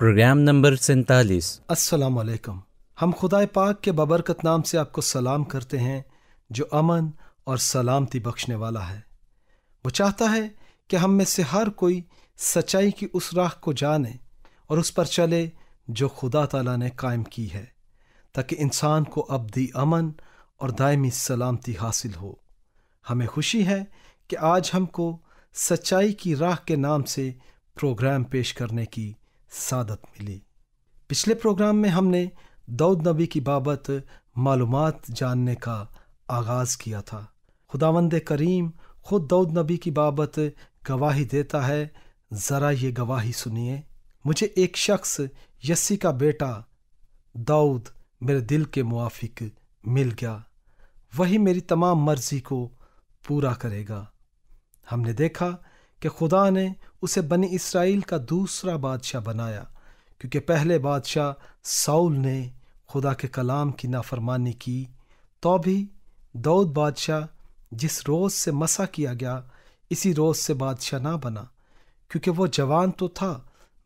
programme number सैंतालीस अस्सलाम वालेकुम हम खुदाए पाक के बबरकत नाम से आपको सलाम करते हैं जो अमन और सलामती बख्शने वाला है वो चाहता है कि हम में से हर कोई सच्चाई की उस राह को जाने और उस पर चले जो खुदा ताला ने कायम की है ताकि इंसान को अब दी अमन और दायमी सलामती हासिल हो हमें खुशी है कि आज हमको सच्चाई की राह के नाम से प्रोग्राम पेश करने की सादत मिली पिछले प्रोग्राम में हमने दाऊद नबी की बाबत मालूम जानने का आगाज़ किया था खुदावंद करीम खुद दाऊद नबी की बाबत गवाही देता है ज़रा ये गवाही सुनिए मुझे एक शख्स यस्सी का बेटा दाऊद मेरे दिल के मुआफिक मिल गया वही मेरी तमाम मर्जी को पूरा करेगा हमने देखा कि खुदा ने उसे बनी इसराइल का दूसरा बादशाह बनाया क्योंकि पहले बादशाह साउल ने खुदा के कलाम की नाफरमानी की तो भी दाऊद बादशाह जिस रोज़ से मसा किया गया इसी रोज़ से बादशाह ना बना क्योंकि वो जवान तो था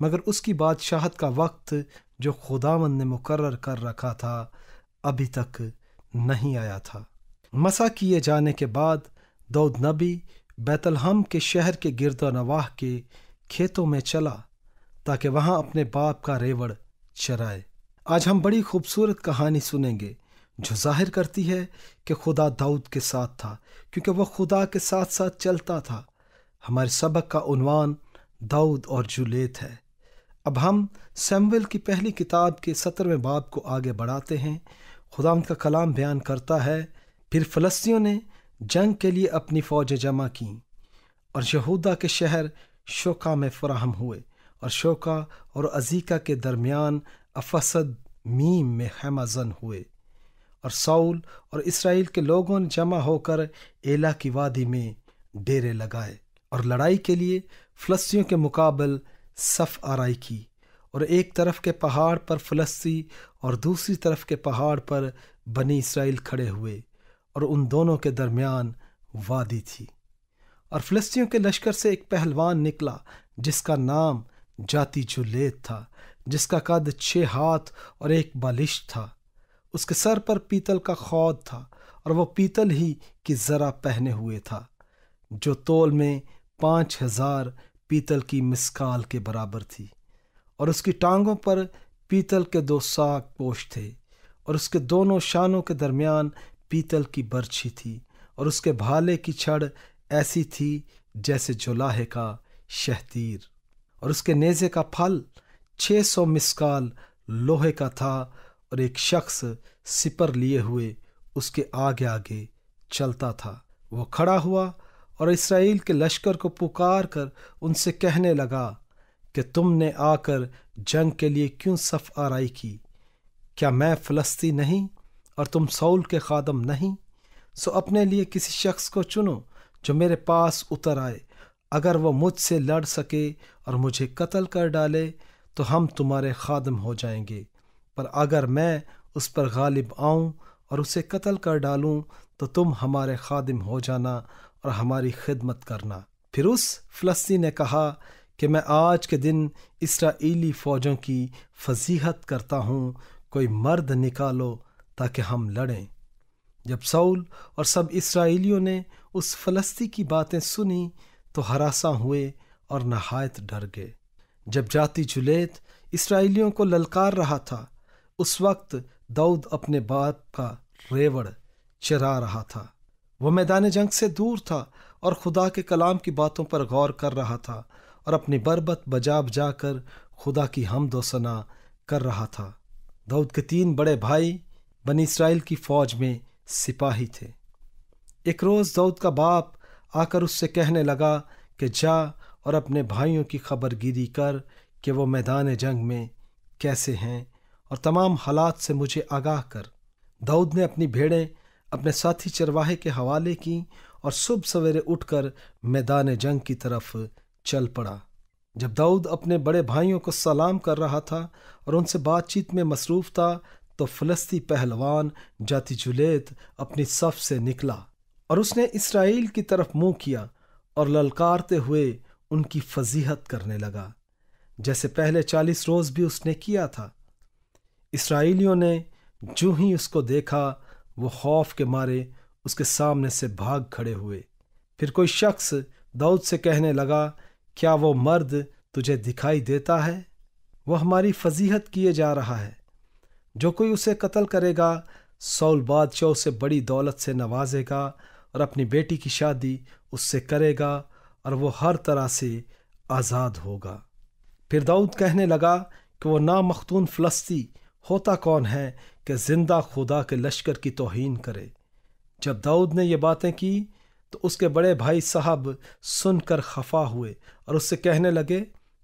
मगर उसकी बादशाहत का वक्त जो खुदावन ने मुकर कर रखा था अभी तक नहीं आया था मसा किए जाने के बाद दाऊद नबी बैतलहम के शहर के गिरद नवाह के खेतों में चला ताकि वहां अपने बाप का रेवड़ चराए आज हम बड़ी खूबसूरत कहानी सुनेंगे जो जाहिर करती है कि खुदा दाऊद के साथ था क्योंकि वह खुदा के साथ साथ चलता था हमारे सबक का उनवान दाऊद और जुलेत है अब हम सैमवेल की पहली किताब के सत्रहवें बाब को आगे बढ़ाते हैं खुदा का कलाम बयान करता है फिर फ़लस्तियों ने जंग के लिए अपनी फ़ौज जमा की और यहूदा के शहर शोका में फराहम हुए और शोका और अजीका के दरमियान अफसद मीम में हेमाजन हुए और साउल और इसराइल के लोगों ने जमा होकर एला की वादी में डेरे लगाए और लड़ाई के लिए फलस्तियों के मुकाबल सफ़ आरई की और एक तरफ के पहाड़ पर फलस्ती और दूसरी तरफ के पहाड़ पर बनी इसराइल खड़े हुए और उन दोनों के दरमियान वादी थी और फलस्तियों के लश्कर से एक पहलवान निकला जिसका नाम जाति जुलेद था जिसका कद छः हाथ और एक बालिश था उसके सर पर पीतल का खौद था और वह पीतल ही की ज़रा पहने हुए था जो तोल में पाँच हजार पीतल की मिसकाल के बराबर थी और उसकी टांगों पर पीतल के दो साग पोश थे और उसके दोनों शानों के दरमियान पीतल की बर्छी थी और उसके भाले की छड़ ऐसी थी जैसे जुलाहे का शहतीर और उसके नेज़े का फल 600 मिसकाल लोहे का था और एक शख्स सिपर लिए हुए उसके आगे आगे चलता था वो खड़ा हुआ और इसराइल के लश्कर को पुकार कर उनसे कहने लगा कि तुमने आकर जंग के लिए क्यों सफ आराई की क्या मैं फलस्ती नहीं और तुम सऊल के खादम नहीं सो अपने लिए किसी शख्स को चुनो जो मेरे पास उतर आए अगर वह मुझसे लड़ सके और मुझे कत्ल कर डाले तो हम तुम्हारे खादम हो जाएंगे पर अगर मैं उस पर गालिब आऊँ और उसे कत्ल कर डालूँ तो तुम हमारे खादिम हो जाना और हमारी खिदमत करना फिर उस फलस्ती ने कहा कि मैं आज के दिन इसराइली फ़ौजों की फजीहत करता हूँ कोई मर्द निकालो ताकि हम लड़ें जब सऊल और सब इसराइलियों ने उस फलस्ती की बातें सुनी तो हरासा हुए और नहायत डर गए जब जाति जुलेत इसराइलियों को ललकार रहा था उस वक्त दाऊद अपने बाप का रेवड़ चरा रहा था वह मैदान जंग से दूर था और खुदा के कलाम की बातों पर गौर कर रहा था और अपनी बरबत बजा बजा कर खुदा की हमदोसना कर रहा था दाऊद के तीन बड़े भाई बनी इसराइल की फौज में सिपाही थे एक रोज़ दाऊद का बाप आकर उससे कहने लगा कि जा और अपने भाइयों की खबरगिरी कर कि वो मैदान जंग में कैसे हैं और तमाम हालात से मुझे आगाह कर दाऊद ने अपनी भेड़ें अपने साथी चरवाहे के हवाले की और सुबह सवेरे उठकर मैदान जंग की तरफ चल पड़ा जब दाऊद अपने बड़े भाइयों को सलाम कर रहा था और उनसे बातचीत में मसरूफ़ था तो फलस्ती पहलवान जाति जुलेत अपनी सफ से निकला और उसने इसराइल की तरफ मुंह किया और ललकारते हुए उनकी फजीहत करने लगा जैसे पहले चालीस रोज़ भी उसने किया था इसराइलियों ने जो ही उसको देखा वो खौफ के मारे उसके सामने से भाग खड़े हुए फिर कोई शख्स दाऊद से कहने लगा क्या वो मर्द तुझे दिखाई देता है वह हमारी फजीहत किए जा रहा है जो कोई उसे कत्ल करेगा सौल बादशाह उसे बड़ी दौलत से नवाजेगा और अपनी बेटी की शादी उससे करेगा और वो हर तरह से आज़ाद होगा फिर दाऊद कहने लगा कि वो नामखतून फलस्ती होता कौन है कि जिंदा खुदा के लश्कर की तोहन करे जब दाऊद ने ये बातें की तो उसके बड़े भाई साहब सुनकर खफा हुए और उससे कहने लगे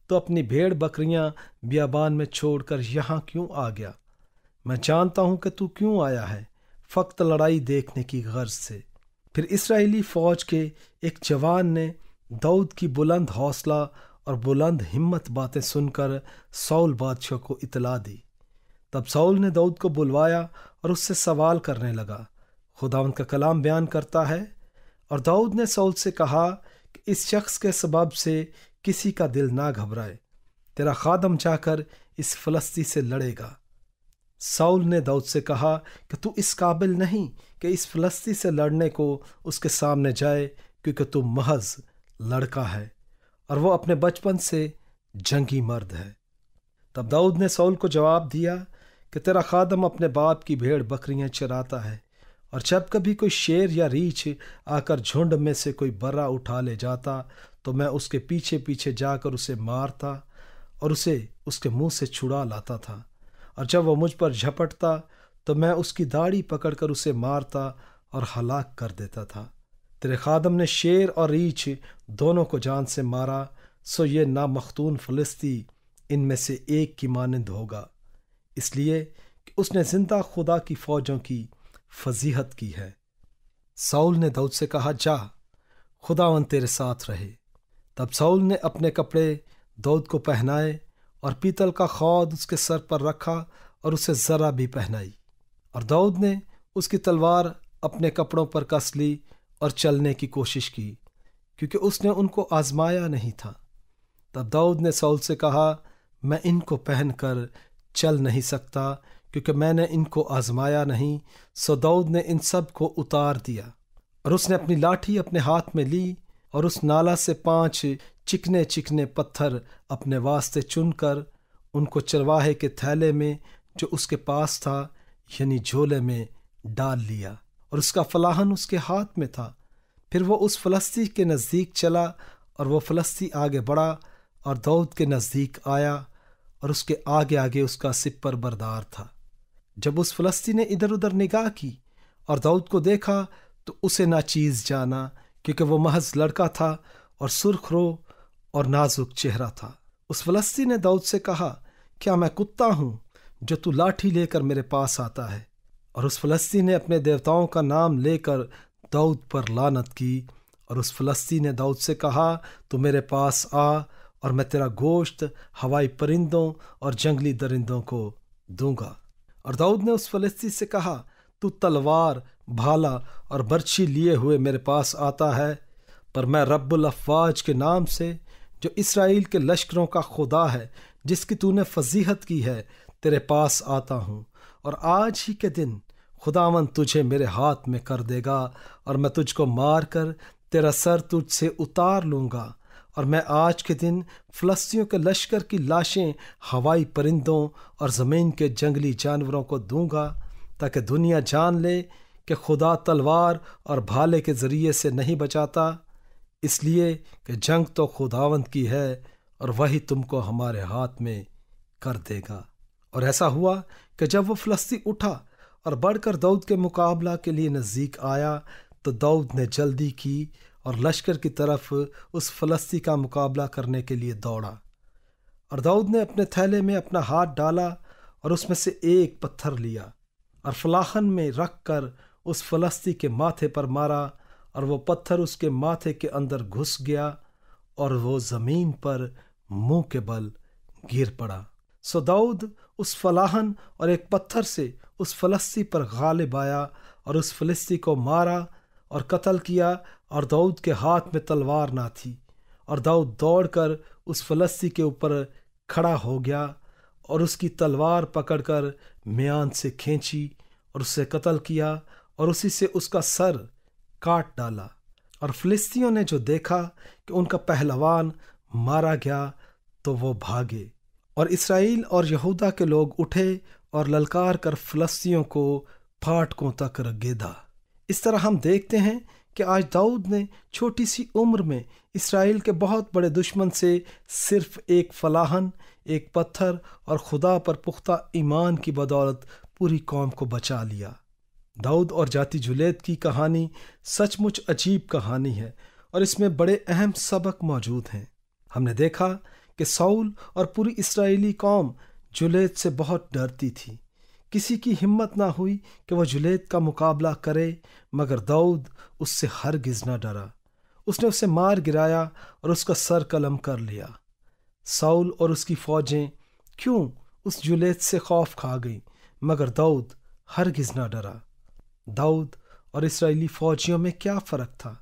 तो अपनी भेड़ बकरियां बियाबान में छोड़कर यहाँ क्यों आ गया मैं जानता हूं कि तू क्यों आया है फक्त लड़ाई देखने की गर्ज से फिर इसराइली फौज के एक जवान ने दाऊद की बुलंद हौसला और बुलंद हिम्मत बातें सुनकर सौल बादशाह को इतला दी तब सौल ने दाऊद को बुलवाया और उससे सवाल करने लगा खुदावन का कलाम बयान करता है और दाऊद ने सौल से कहा कि इस शख्स के सबब से किसी का दिल ना घबराए तेरा खादम जाकर इस फलस्ती से लड़ेगा साउल ने दाऊद से कहा कि तू इस काबिल नहीं कि इस फलस्ती से लड़ने को उसके सामने जाए क्योंकि तू महज लड़का है और वो अपने बचपन से जंगी मर्द है तब दाऊद ने साउल को जवाब दिया कि तेरा खादम अपने बाप की भेड़ बकरियां चराता है और जब कभी कोई शेर या रीछ आकर झुंड में से कोई बर्रा उठा ले जाता तो मैं उसके पीछे पीछे जाकर उसे मारता और उसे उसके मुंह से छुड़ा लाता था और जब वह मुझ पर झपटता तो मैं उसकी दाढ़ी पकड़कर उसे मारता और हलाक कर देता था तेरे खादम ने शेर और रीछ दोनों को जान से मारा सो ये नामखतून फलस्ती इनमें से एक की मानंद होगा इसलिए कि उसने जिंदा खुदा की फौजों की फजीहत की है साउल ने दाऊद से कहा जा खुदावन तेरे साथ रहे तब साउल ने अपने कपड़े दाऊद को पहनाए और पीतल का खौद उसके सर पर रखा और उसे ज़रा भी पहनाई और दाऊद ने उसकी तलवार अपने कपड़ों पर कस ली और चलने की कोशिश की क्योंकि उसने उनको आजमाया नहीं था तब दाऊद ने सऊल से कहा मैं इनको पहन कर चल नहीं सकता क्योंकि मैंने इनको आजमाया नहीं सो दाऊद ने इन सब को उतार दिया और उसने अपनी लाठी अपने हाथ में ली और उस नाला से पांच चिकने चिकने पत्थर अपने वास्ते चुनकर उनको चरवाहे के थैले में जो उसके पास था यानी झोले में डाल लिया और उसका फलाहन उसके हाथ में था फिर वो उस फलस्ती के नज़दीक चला और वो फलस्ती आगे बढ़ा और दौद के नज़दीक आया और उसके आगे आगे उसका सिपर बरदार था जब उस फलस्ती ने इधर उधर निगाह की और दाऊद को देखा तो उसे नाचीज़ जाना क्योंकि वो महज लड़का था और सुर्ख रो और नाजुक चेहरा था उस फलस्ती ने दाऊद से कहा क्या मैं कुत्ता हूँ जो तू लाठी लेकर मेरे पास आता है और उस फलस्ती ने अपने देवताओं का नाम लेकर दाऊद पर लानत की और उस फलस्ती ने दाऊद से कहा तू मेरे पास आ और मैं तेरा गोश्त हवाई परिंदों और जंगली दरिंदों को दूंगा और दाऊद ने उस फलस्ती से कहा तू तलवार भाला और बर्छी लिए हुए मेरे पास आता है पर मैं रब्बुल अफवाज के नाम से जो इसराइल के लश्करों का खुदा है जिसकी तूने फजीहत की है तेरे पास आता हूँ और आज ही के दिन खुदावन तुझे मेरे हाथ में कर देगा और मैं तुझको मार कर तेरा सर तुझसे उतार लूँगा और मैं आज के दिन फलस्तियों के लश्कर की लाशें हवाई परिंदों और ज़मीन के जंगली जानवरों को दूंगा ताकि दुनिया जान ले कि खुदा तलवार और भाले के ज़रिए से नहीं बचाता इसलिए कि जंग तो खुदावंत की है और वही तुमको हमारे हाथ में कर देगा और ऐसा हुआ कि जब वो फलस्ती उठा और बढ़कर दाऊद के मुकाबला के लिए नज़दीक आया तो दाऊद ने जल्दी की और लश्कर की तरफ उस फलस्ती का मुकाबला करने के लिए दौड़ा और दाऊद ने अपने थैले में अपना हाथ डाला और उसमें से एक पत्थर लिया और फलाहन में रख कर उस फलस्ती के माथे पर मारा और वो पत्थर उसके माथे के अंदर घुस गया और वो ज़मीन पर मुंह के बल गिर पड़ा सो दाऊद उस फलाहन और एक पत्थर से उस फलस्ती पर गालिब आया और उस फलस्ती को मारा और कत्ल किया और दाऊद के हाथ में तलवार ना थी और दाऊद दौड़कर उस फलस्ती के ऊपर खड़ा हो गया और उसकी तलवार पकड़कर म्यान से खींची और उसे कत्ल किया और उसी से उसका सर काट डाला और फिलिस्तियों ने जो देखा कि उनका पहलवान मारा गया तो वो भागे और इसराइल और यहूदा के लोग उठे और ललकार कर फलस्तियों को फाटकों तक रगेदा इस तरह हम देखते हैं कि आज दाऊद ने छोटी सी उम्र में इसराइल के बहुत बड़े दुश्मन से सिर्फ एक फलाहन एक पत्थर और खुदा पर पुख्ता ईमान की बदौलत पूरी कौम को बचा लिया दाऊद और जाति जुलेद की कहानी सचमुच अजीब कहानी है और इसमें बड़े अहम सबक मौजूद हैं हमने देखा कि साउल और पूरी इसराइली कौम जुलेद से बहुत डरती थी किसी की हिम्मत ना हुई कि वह जुलेद का मुकाबला करे मगर दाऊद उससे हर ना डरा उसने उसे मार गिराया और उसका सर कलम कर लिया साउल और उसकी फौजें क्यों उस जुलेद से खौफ खा गई मगर दाऊद हर ना डरा दाऊद और इसराइली फौजियों में क्या फ़र्क था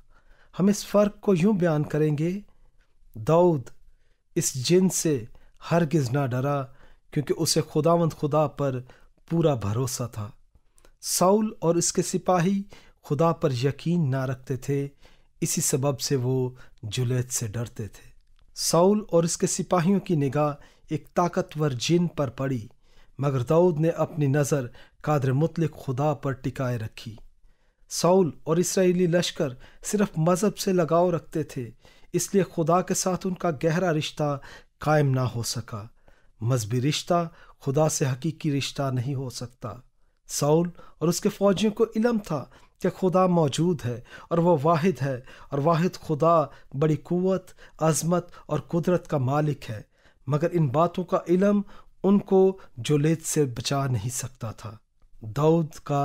हम इस फ़र्क को यूं बयान करेंगे दाऊद इस जिन से हरगिज़ ना डरा क्योंकि उसे खुदावंद खुदा पर पूरा भरोसा था साउल और इसके सिपाही खुदा पर यकीन ना रखते थे इसी सबब से वो जुलेद से डरते थे साउल और इसके सिपाहियों की निगाह एक ताकतवर जिन पर पड़ी मगर दाऊद ने अपनी नज़र कादर मुतलिक खुदा पर टिकाए रखी साउल और इसराइली लश्कर सिर्फ मज़हब से लगाव रखते थे इसलिए खुदा के साथ उनका गहरा रिश्ता कायम ना हो सका मजहबी रिश्ता खुदा से हकीकी रिश्ता नहीं हो सकता साउल और उसके फौजियों को इलम था कि खुदा मौजूद है और वह वाहिद है और वाहिद खुदा बड़ी क़वत अज़मत और कुदरत का मालिक है मगर इन बातों का इलम उनको जुलेद से बचा नहीं सकता था दाऊद का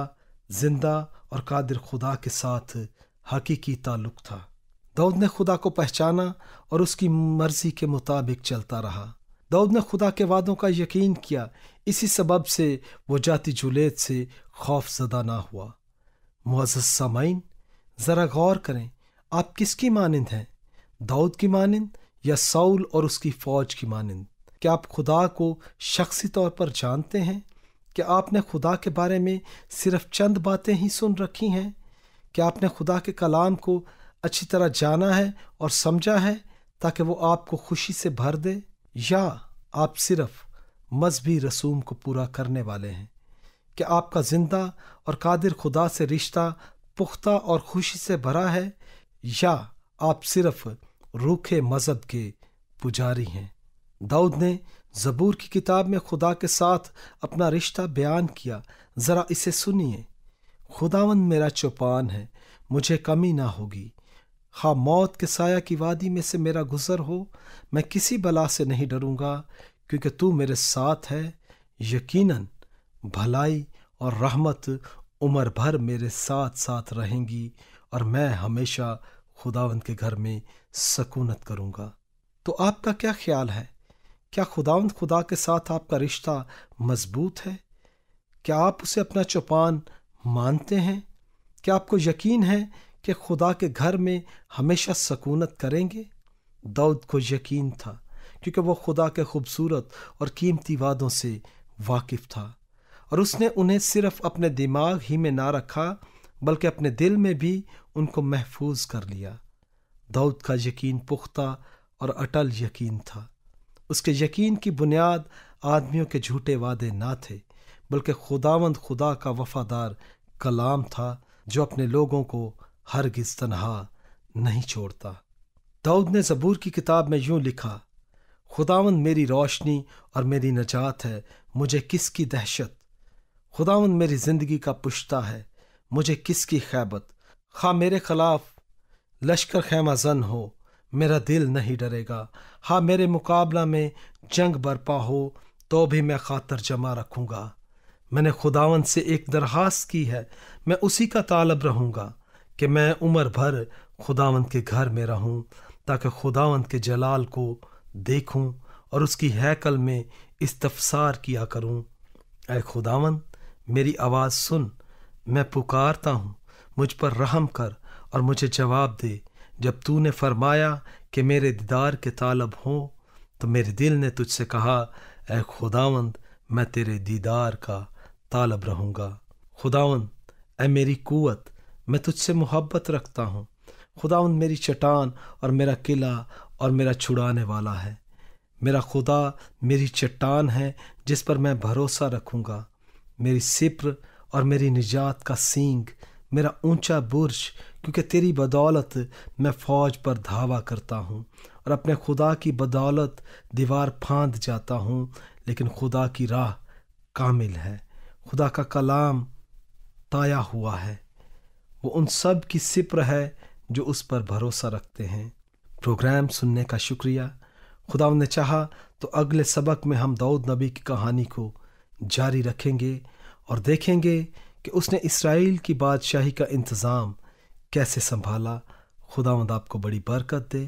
जिंदा और कादिर खुदा के साथ हकीकी ताल्लुक था दाऊद ने खुदा को पहचाना और उसकी मर्जी के मुताबिक चलता रहा दाऊद ने खुदा के वादों का यकीन किया इसी सबब से वो जाति जुलेद से खौफ जदा ना हुआ मुआज़ सामाइन ज़रा गौर करें आप किसकी मानंद हैं दाऊद की मानंद या साउल और उसकी फ़ौज की मानंद क्या आप खुदा को शख्सी तौर पर जानते हैं क्या आपने खुदा के बारे में सिर्फ चंद बातें ही सुन रखी हैं क्या आपने खुदा के कलाम को अच्छी तरह जाना है और समझा है ताकि वो आपको खुशी से भर दे या आप सिर्फ मजहबी रसूम को पूरा करने वाले हैं क्या आपका जिंदा और कादिर खुदा से रिश्ता पुख्ता और खुशी से भरा है या आप सिर्फ रूखे मज़हब के पुजारी हैं दाऊद ने जबूर की किताब में खुदा के साथ अपना रिश्ता बयान किया ज़रा इसे सुनिए खुदावंद मेरा चौपान है मुझे कमी ना होगी हाँ मौत के साया की वादी में से मेरा गुज़र हो मैं किसी बला से नहीं डरूंगा क्योंकि तू मेरे साथ है यकीनन भलाई और रहमत उम्र भर मेरे साथ साथ रहेंगी और मैं हमेशा खुदावंद के घर में सकूनत करूंगा तो आपका क्या ख्याल है क्या खुदावंद खुदा के साथ आपका रिश्ता मजबूत है क्या आप उसे अपना चौपान मानते हैं क्या आपको यकीन है कि खुदा के घर में हमेशा सकूनत करेंगे दाऊद को यकीन था क्योंकि वह खुदा के खूबसूरत और कीमती वादों से वाकिफ था और उसने उन्हें सिर्फ अपने दिमाग ही में ना रखा बल्कि अपने दिल में भी उनको महफूज कर लिया दाऊद का यकीन पुख्ता और अटल यकीन था उसके यकीन की बुनियाद आदमियों के झूठे वादे ना थे बल्कि खुदावंद खुदा का वफादार कलाम था जो अपने लोगों को गिज तनहा नहीं छोड़ता दाऊद ने जबूर की किताब में यूं लिखा खुदावंद मेरी रोशनी और मेरी नजात है मुझे किसकी दहशत खुदावंद मेरी ज़िंदगी का पुश्ता है मुझे किसकी खैबत खा मेरे खिलाफ लश्कर खैमा जन हो मेरा दिल नहीं डरेगा हाँ मेरे मुकाबला में जंग बरपा हो तो भी मैं खातर जमा रखूँगा मैंने खुदावन से एक दरख्वास्त की है मैं उसी का तालब रहूँगा कि मैं उम्र भर खुदावन के घर में रहूँ ताकि खुदावन के जलाल को देखूँ और उसकी हैकल में इस्तफसार किया करूँ अरे खुदावन मेरी आवाज़ सुन मैं पुकारता हूँ मुझ पर रहम कर और मुझे जवाब दे जब तूने फरमाया कि मेरे दीदार के तालब हों तो मेरे दिल ने तुझसे कहा ए खुदावंद मैं तेरे दीदार का तालब रहूँगा खुदावंद ए मेरी कुत मैं तुझसे मोहब्बत रखता हूँ खुदावंद मेरी चट्टान और मेरा किला और मेरा छुड़ाने वाला है मेरा खुदा मेरी चट्टान है जिस पर मैं भरोसा रखूँगा मेरी सिप्र और मेरी निजात का सींग मेरा ऊंचा बुर्ज क्योंकि तेरी बदौलत मैं फ़ौज पर धावा करता हूँ और अपने खुदा की बदौलत दीवार फांद जाता हूँ लेकिन खुदा की राह कामिल है खुदा का कलाम ताया हुआ है वो उन सब की सिप्र है जो उस पर भरोसा रखते हैं प्रोग्राम सुनने का शुक्रिया खुदा ने चाहा तो अगले सबक में हम दाऊद नबी की कहानी को जारी रखेंगे और देखेंगे कि उसने इसराइल की बादशाही का इंतज़ाम कैसे संभाला खुदा आपको बड़ी बरकत दे